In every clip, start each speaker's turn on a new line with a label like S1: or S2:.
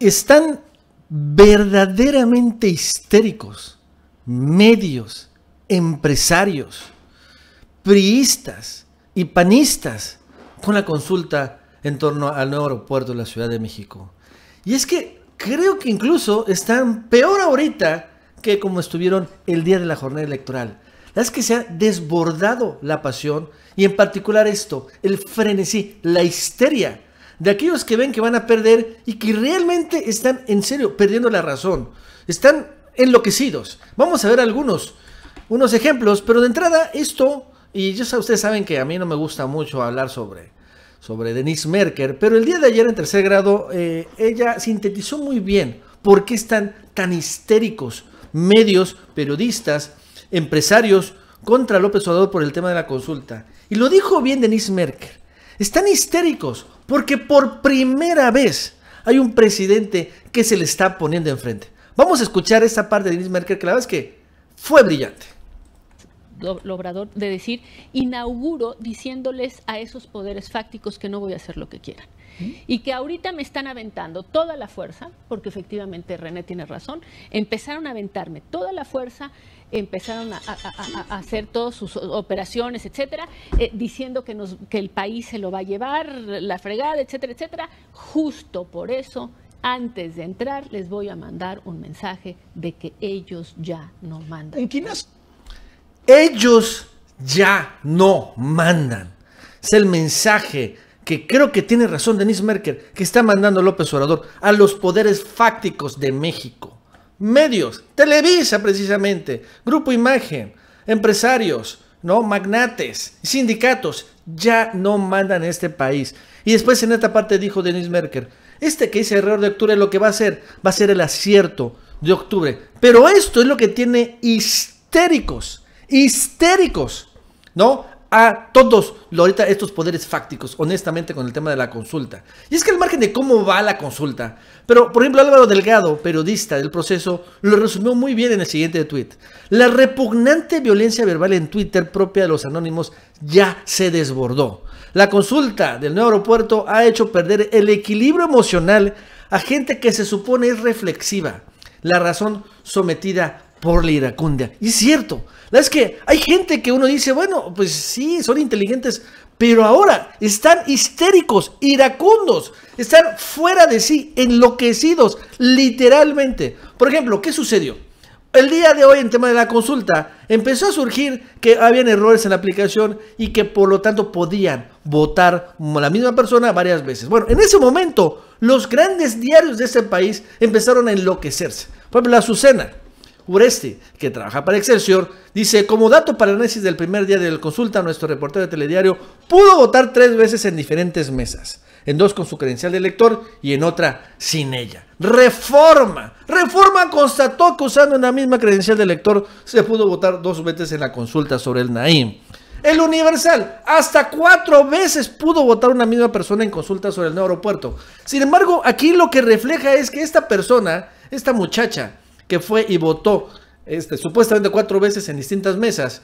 S1: están verdaderamente histéricos medios, empresarios, priistas y panistas con la consulta en torno al nuevo aeropuerto de la Ciudad de México. Y es que creo que incluso están peor ahorita que como estuvieron el día de la jornada electoral. es que se ha desbordado la pasión y en particular esto, el frenesí, la histeria de aquellos que ven que van a perder y que realmente están en serio perdiendo la razón. Están enloquecidos. Vamos a ver algunos, unos ejemplos, pero de entrada esto, y ustedes saben que a mí no me gusta mucho hablar sobre, sobre Denise Merker, pero el día de ayer en tercer grado eh, ella sintetizó muy bien por qué están tan histéricos medios, periodistas, empresarios contra López Obrador por el tema de la consulta. Y lo dijo bien Denise Merker. Están histéricos porque por primera vez hay un presidente que se le está poniendo enfrente. Vamos a escuchar esta parte de Denise Merkel que la verdad es que fue brillante. Obrador de decir, inauguro diciéndoles a esos poderes fácticos que no voy a hacer lo que quieran. ¿Mm? Y que ahorita me están aventando toda la fuerza, porque efectivamente René tiene razón, empezaron a aventarme toda la fuerza, empezaron a, hacer todas sus operaciones, etcétera, eh, diciendo que, nos, que el país se lo va a llevar, la fregada, etcétera, etcétera. Justo por eso antes de entrar les voy a mandar un mensaje de que ellos ya no mandan. ¿En ellos ya no mandan. Es el mensaje que creo que tiene razón Denise Merkel que está mandando López Obrador a los poderes fácticos de México. Medios, Televisa precisamente, Grupo Imagen, empresarios, ¿no? magnates, sindicatos, ya no mandan a este país. Y después en esta parte dijo Denise Merkel este que dice error de octubre lo que va a ser, va a ser el acierto de octubre. Pero esto es lo que tiene histéricos histéricos, ¿no? A todos ahorita estos poderes fácticos, honestamente, con el tema de la consulta. Y es que al margen de cómo va la consulta, pero por ejemplo Álvaro Delgado, periodista del proceso, lo resumió muy bien en el siguiente tweet. La repugnante violencia verbal en Twitter propia de los anónimos ya se desbordó. La consulta del nuevo aeropuerto ha hecho perder el equilibrio emocional a gente que se supone es reflexiva. La razón sometida por la iracundia. Y es cierto, La es que hay gente que uno dice, bueno, pues sí, son inteligentes, pero ahora están histéricos, iracundos, están fuera de sí, enloquecidos, literalmente. Por ejemplo, ¿qué sucedió? El día de hoy en tema de la consulta empezó a surgir que habían errores en la aplicación y que por lo tanto podían votar la misma persona varias veces. Bueno, en ese momento los grandes diarios de ese país empezaron a enloquecerse. Por ejemplo, la Azucena, Ureste, que trabaja para Excelsior, dice, como dato para el análisis del primer día de la consulta, nuestro reportero de telediario pudo votar tres veces en diferentes mesas, en dos con su credencial de elector y en otra sin ella. Reforma. Reforma constató que usando una misma credencial de elector se pudo votar dos veces en la consulta sobre el Naim. El Universal, hasta cuatro veces pudo votar una misma persona en consulta sobre el nuevo aeropuerto. Sin embargo, aquí lo que refleja es que esta persona, esta muchacha, que fue y votó este, supuestamente cuatro veces en distintas mesas.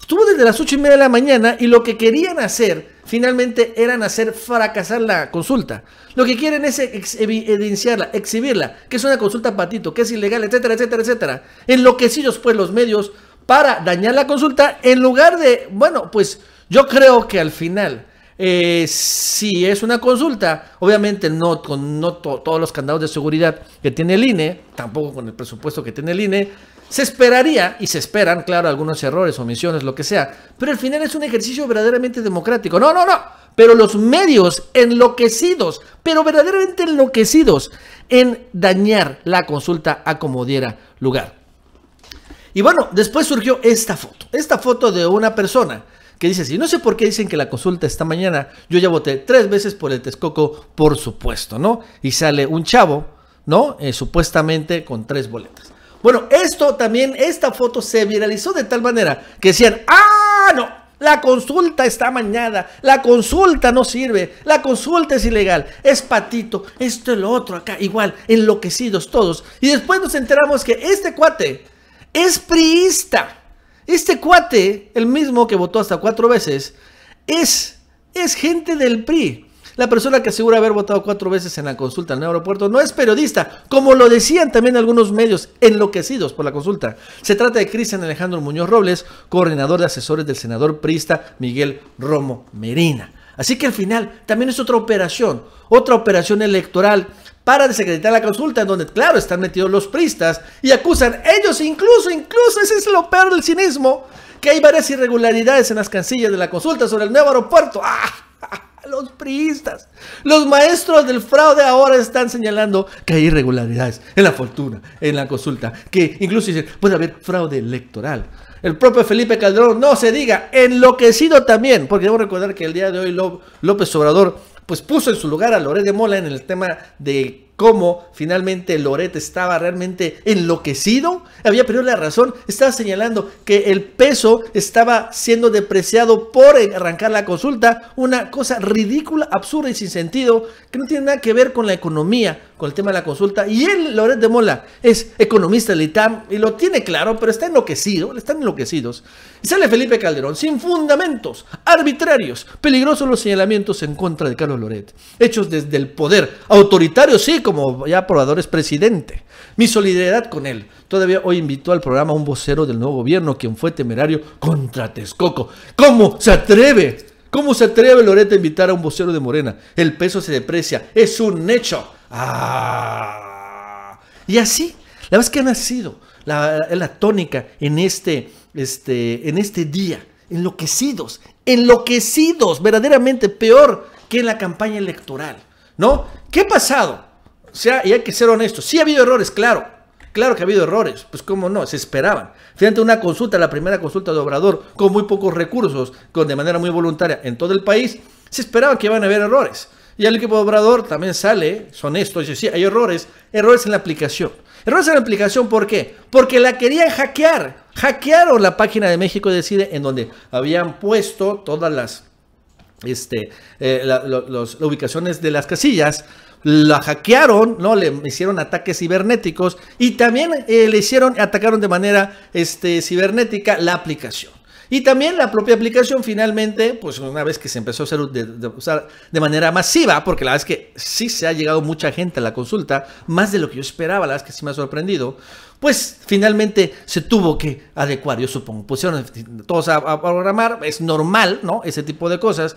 S1: Estuvo desde las ocho y media de la mañana y lo que querían hacer finalmente eran hacer fracasar la consulta. Lo que quieren es evidenciarla, exhibirla, que es una consulta patito, que es ilegal, etcétera, etcétera, etcétera. Enloquecillos pues los medios para dañar la consulta en lugar de, bueno, pues yo creo que al final eh, si es una consulta, obviamente no con todos los candados de seguridad que tiene el INE, tampoco con el presupuesto que tiene el INE, se esperaría, y se esperan, claro, algunos errores, omisiones, lo que sea, pero al final es un ejercicio verdaderamente democrático. No, no, no, pero los medios enloquecidos, pero verdaderamente enloquecidos en dañar la consulta a como diera lugar. Y bueno, después surgió esta foto, esta foto de una persona que dice así, no sé por qué dicen que la consulta está mañana, yo ya voté tres veces por el Texcoco, por supuesto, ¿no? Y sale un chavo, ¿no? Eh, supuestamente con tres boletas. Bueno, esto también, esta foto se viralizó de tal manera que decían, ah, no, la consulta está mañana. La consulta no sirve. La consulta es ilegal. Es patito. Esto es lo otro acá. Igual, enloquecidos todos. Y después nos enteramos que este cuate es priista. Este cuate, el mismo que votó hasta cuatro veces, es, es gente del PRI. La persona que asegura haber votado cuatro veces en la consulta en el aeropuerto no es periodista, como lo decían también algunos medios enloquecidos por la consulta. Se trata de Cristian Alejandro Muñoz Robles, coordinador de asesores del senador priista Miguel Romo Merina. Así que al final también es otra operación, otra operación electoral para desacreditar la consulta, en donde, claro, están metidos los pristas y acusan ellos, incluso, incluso, ese es lo peor del cinismo, que hay varias irregularidades en las cancillas de la consulta sobre el nuevo aeropuerto. ¡Ah! los priistas. Los maestros del fraude ahora están señalando que hay irregularidades en la fortuna, en la consulta, que incluso puede haber fraude electoral. El propio Felipe Calderón, no se diga, enloquecido también, porque debo recordar que el día de hoy López Obrador pues puso en su lugar a Loré de Mola en el tema de cómo finalmente Loret estaba realmente enloquecido, había perdido la razón, estaba señalando que el peso estaba siendo depreciado por arrancar la consulta, una cosa ridícula, absurda y sin sentido, que no tiene nada que ver con la economía, con el tema de la consulta. Y él, Loret de Mola, es economista del ITAM y lo tiene claro, pero está enloquecido, están enloquecidos. Y sale Felipe Calderón, sin fundamentos, arbitrarios, peligrosos los señalamientos en contra de Carlos Loret, hechos desde el poder, autoritario sí, como ya aprobador es presidente. Mi solidaridad con él. Todavía hoy invitó al programa a un vocero del nuevo gobierno, quien fue temerario contra Texcoco. ¿Cómo se atreve? ¿Cómo se atreve Loreta a invitar a un vocero de Morena? El peso se deprecia. Es un hecho. Ah. Y así, la verdad es que ha nacido la, tónica en este, este, en este día. Enloquecidos, enloquecidos, verdaderamente peor que en la campaña electoral. ¿No? ¿Qué ha pasado? sea, y hay que ser honestos. Sí ha habido errores, claro. Claro que ha habido errores, pues cómo no, se esperaban. Frente una consulta, la primera consulta de Obrador, con muy pocos recursos, con, de manera muy voluntaria en todo el país, se esperaba que iban a haber errores. Y el equipo de Obrador también sale, son estos, dice, sí, hay errores, errores en la aplicación. Errores en la aplicación, ¿por qué? Porque la querían hackear. Hackearon la página de México Decide, en donde habían puesto todas las este, eh, las ubicaciones de las casillas la hackearon, ¿no? Le hicieron ataques cibernéticos y también eh, le hicieron, atacaron de manera este, cibernética la aplicación. Y también la propia aplicación finalmente, pues una vez que se empezó a hacer usar de manera masiva, porque la verdad es que sí se ha llegado mucha gente a la consulta, más de lo que yo esperaba, la verdad es que sí me ha sorprendido, pues finalmente se tuvo que adecuar, yo supongo. Pusieron eh, todos a, a programar, es normal, ¿no? Ese tipo de cosas.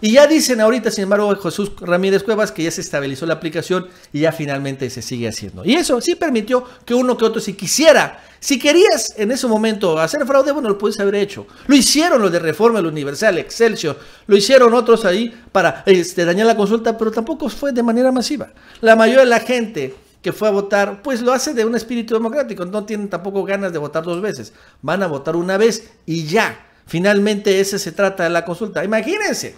S1: Y ya dicen ahorita, sin embargo, Jesús Ramírez Cuevas que ya se estabilizó la aplicación y ya finalmente se sigue haciendo. Y eso sí permitió que uno que otro, si quisiera, si querías en ese momento hacer fraude, bueno, lo puedes haber hecho. Lo hicieron los de Reforma, el Universal, Excelsior, lo hicieron otros ahí para este, dañar la consulta, pero tampoco fue de manera masiva. La mayoría de la gente que fue a votar, pues lo hace de un espíritu democrático, no tienen tampoco ganas de votar dos veces, van a votar una vez y ya. Finalmente, ese se trata de la consulta. Imagínense,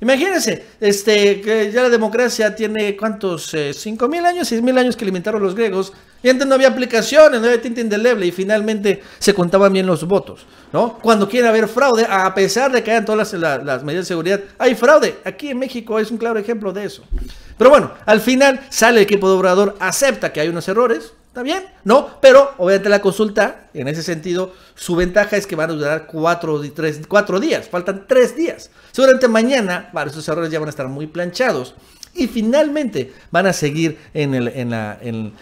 S1: Imagínense, este, que ya la democracia tiene cuántos, 5.000 eh, años, 6.000 años que alimentaron los griegos. Y antes no había aplicaciones, no había tinta indeleble y finalmente se contaban bien los votos. ¿no? Cuando quiere haber fraude, a pesar de que hayan todas las, medidas de seguridad, hay fraude. Aquí en México es un claro ejemplo de eso. Pero bueno, al final sale el equipo de Obrador, acepta que hay unos errores, Está bien, ¿no? Pero obviamente la consulta, en ese sentido, su ventaja es que van a durar cuatro, tres, cuatro días, faltan tres días. Seguramente mañana varios errores ya van a estar muy planchados y finalmente van a seguir en, en,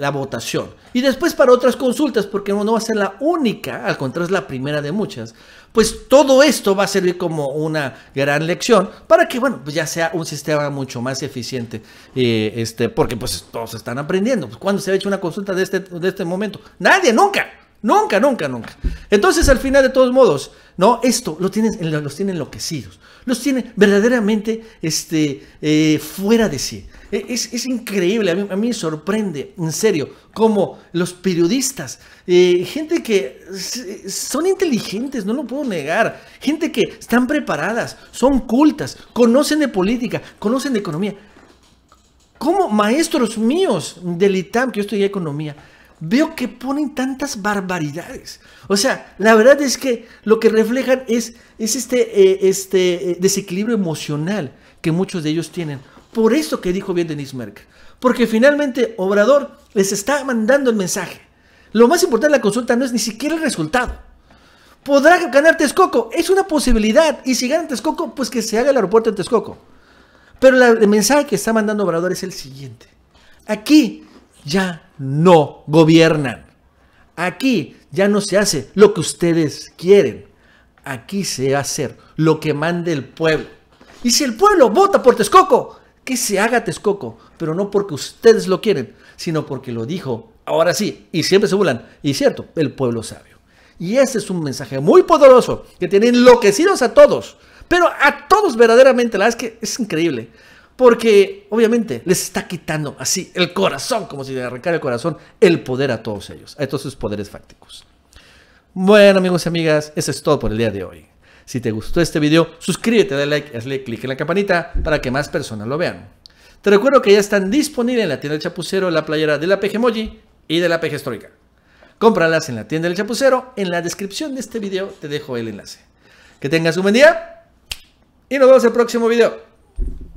S1: la, votación. Y después para otras consultas, porque no va a ser la única, al contrario es la primera de muchas, pues todo esto va a servir como una gran lección para que, bueno, pues ya sea un sistema mucho más eficiente, eh, este, porque pues todos están aprendiendo. Pues, Cuando se ha hecho una consulta de este, de este momento? Nadie, nunca. Nunca, nunca, nunca. Entonces, al final, de todos modos, ¿no? Esto lo tienen, los tiene enloquecidos. Los tiene verdaderamente este, eh, fuera de sí. E, es, increíble, a mí, me sorprende, en serio, cómo los periodistas, eh, gente que son inteligentes, no lo puedo negar, gente que están preparadas, son cultas, conocen de política, conocen de economía. Como maestros míos del ITAM, que yo estudié economía, veo que ponen tantas barbaridades. O sea, la verdad es que lo que reflejan es, este, eh, este eh, desequilibrio emocional que muchos de ellos tienen. Por eso que dijo bien Denis Merck. Porque finalmente Obrador les está mandando el mensaje. Lo más importante de la consulta no es ni siquiera el resultado. ¿Podrá ganar Texcoco? Es una posibilidad. Y si gana Texcoco, pues que se haga el aeropuerto en Texcoco. Pero el mensaje que está mandando Obrador es el siguiente. Aquí ya no gobiernan. Aquí ya no se hace lo que ustedes quieren. Aquí se hace lo que mande el pueblo. Y si el pueblo vota por Texcoco, que se haga Texcoco, pero no porque ustedes lo quieren, sino porque lo dijo. Ahora sí, y siempre se burlan. Y cierto, el pueblo sabio. Y ese es un mensaje muy poderoso que tiene enloquecidos a todos, pero a todos verdaderamente. La verdad es que es increíble porque obviamente les está quitando así el corazón, como si le arrancara el corazón, el poder a todos ellos, a todos sus poderes fácticos. Bueno amigos y amigas, eso es todo por el día de hoy. Si te gustó este video, suscríbete, dale like, hazle clic en la campanita para que más personas lo vean. Te recuerdo que ya están disponibles en la tienda del Chapucero la playera de la Pejemoji y de la histórica. Cómpralas en la tienda del Chapucero. En la descripción de este video te dejo el enlace. Que tengas un buen día y nos vemos en el próximo video.